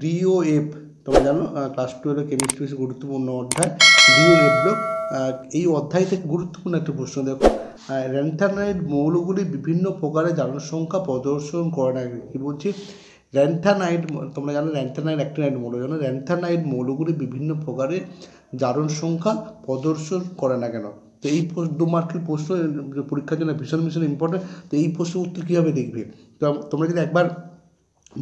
ডিওএফ তোমরা জানো ক্লাস টুয়েলভে কেমিস্ট্রি গুরুত্বপূর্ণ অধ্যায় ডিওএফ ব্লক এই অধ্যায় থেকে গুরুত্বপূর্ণ একটা প্রশ্ন দেখো র্যান্থানাইড মৌলগুলি বিভিন্ন প্রকারের জনসংখ্যা প্রদর্শন করে না কি বলছি র্যান্থানাইড তোমরা জানো র্যান্থানাইড অ্যাক্টিনাইড মৌল জানো র্যান্থানাইড মৌলগুলি বিভিন্ন প্রকারের জারণ সংখ্যা প্রদর্শন করে না কেন তো এই দু মার্কের প্রশ্ন পরীক্ষার জন্য ভীষণ ভীষণ ইম্পর্টেন্ট তো এই প্রশ্নের উত্তর কীভাবে দেখবে তো তোমরা যদি একবার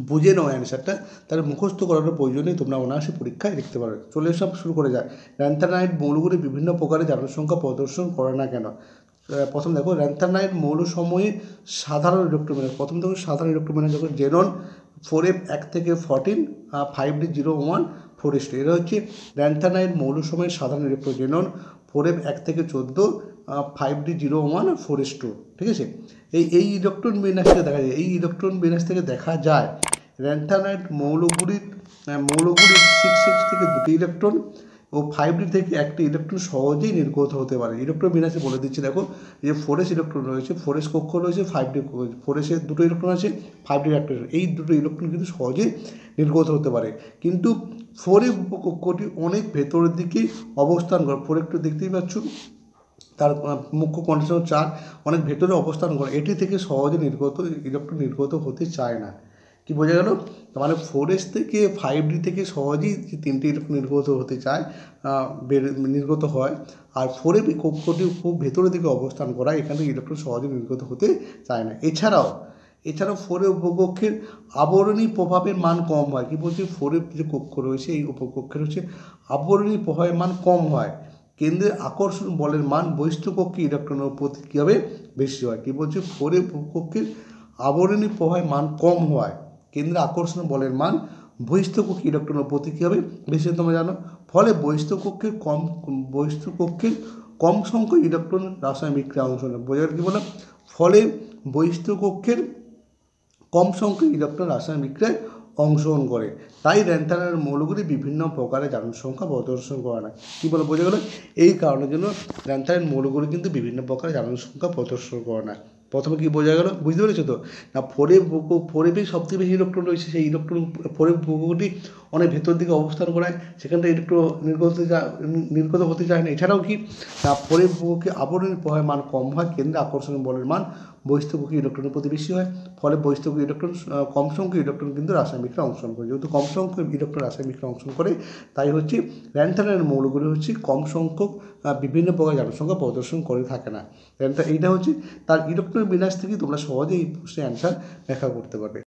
বুঝে নাও অ্যান্সারটা তাহলে মুখস্থ করানোর প্রয়োজনে তোমরা অনায়াসে পরীক্ষায় লিখতে পারো চলে সব শুরু করে যায় র্যান্থানাইট মৌলগুলি বিভিন্ন প্রকারে জনসংখ্যা প্রদর্শন করে না কেন প্রথম দেখো র্যান্থানাইট মৌল সময়ে সাধারণ ইলেকট্রোমিনার প্রথম দেখো সাধারণ ইলেকট্রোমিনার দেখো জেনন ফোর এফ এক থেকে fourteen five D zero one four এরা হচ্ছে র্যান্থানাইট মৌল সময়ে সাধারণ জেনন ফোর এফ এক থেকে চোদ্দো five D zero one four S two ঠিক আছে এই এই ইলেকট্রন বিন্যাস থেকে দেখা যায় এই ইলেকট্রন বিন্যাস থেকে দেখা যায় র্যান্থানাইট মৌলগুড়ির মৌলগুড়ির সিক্স সিক্স থেকে দুটি ইলেকট্রন ও ফাইভ ডি থেকে একটি ইলেকট্রন সহজেই নির্গত হতে পারে ইলেকট্রন বিন্যাসে বলে দিচ্ছি দেখো যে ফোরেস ইলেকট্রন রয়েছে ফোরেস কক্ষ রয়েছে ফাইভ ডি ফোরেসে দুটো ইলেকট্রন আছে ফাইভ ডি ইলেকট্রন এই দুটো ইলেকট্রন কিন্তু সহজেই নির্গত হতে পারে কিন্তু ফোরে কক্ষটি অনেক ভেতরের দিকে অবস্থান করে ফোরে একটু দেখতেই পাচ্ছ তার মুখ্য কন্ডিশন চার অনেক ভেতরে অবস্থান করে এটি থেকে সহজে নির্গত ইলেকট্রন নির্গত হতে চায় না কি বোঝা গেল মানে ফোর এস থেকে ফাইভ ডি থেকে সহজেই তিনটি নির্গত হতে চায় নির্গত হয় আর ফোর এ কক্ষটি খুব ভেতরের দিকে অবস্থান করা এখানে ইলেকট্রন সহজে নির্গত হতে চায় না এছাড়াও এছাড়াও ফোরে উপকক্ষের আবরণী প্রভাবের মান কম হয় কি বলছি ফোরে যে কক্ষ রয়েছে এই উপকক্ষের হচ্ছে আবরণী প্রভাবের মান কম হয় কেন্দ্রের আকর্ষণ বলের মান বহিষ্ঠকক্ষে ইলেকট্রনের প্রতি কী হবে বেশি হয় কী বলছে ফোরে কক্ষের আবরণী প্রবাহের মান কম হওয়ায় কেন্দ্রের আকর্ষণ বলের মান বহিষ্ঠকক্ষে ইলেকট্রনের প্রতি কী হবে বেশি তোমরা জানো ফলে বহিষ্ঠকক্ষের কম বহিষ্ঠকক্ষের কম সংখ্যক ইলেকট্রন রাসায়নিক বিক্রিয়া অংশ নেয় বোঝা গেল কী বললাম ফলে বহিষ্ঠকক্ষের কম সংখ্যক ইলেকট্রন রাসায়নিক বিক্রিয়ায় অংশগ্রহণ করে তাই র্যান্থানের মৌলগুলি বিভিন্ন প্রকারে জারণ সংখ্যা প্রদর্শন করে না কী বলে বোঝা গেল এই কারণের জন্য র্যান্থানের মৌলগুলি কিন্তু বিভিন্ন প্রকারে জারণ সংখ্যা প্রদর্শন করে না প্রথমে কি বোঝা গেল বুঝতে পেরেছো তো না ফোরে ফোরে সবচেয়ে বেশি ইলেকট্রন রয়েছে সেই ইলেকট্রন ফোরে বুকুটি অনেক ভেতর দিকে অবস্থান করায় সেখানটা একটু নির্গত নির্গত হতে চায় না এছাড়াও কি না পরিবহকে আবরণের প্রভাবের মান কম হয় কেন্দ্রে আকর্ষণীয় বলের মান বহিস্থমুখী ইলেকট্রনের প্রতি বেশি হয় ফলে বহিস্থমুখী ইলেকট্রন কম সংখ্যক ইলেকট্রন কিন্তু রাসায়নিক অংশগ্রহণ করে যেহেতু কম সংখ্যক ইলেকট্রন রাসায়নিক অংশগ্রহণ করে তাই হচ্ছে র্যান্থারের মৌলগুলি হচ্ছে কম সংখ্যক বিভিন্ন প্রকার জনসংখ্যা প্রদর্শন করে থাকে না এইটা হচ্ছে তার ইলেকট্রন বিন্যাস থেকে তোমরা সহজেই এই প্রশ্নের অ্যান্সার ব্যাখ্যা করতে পারবে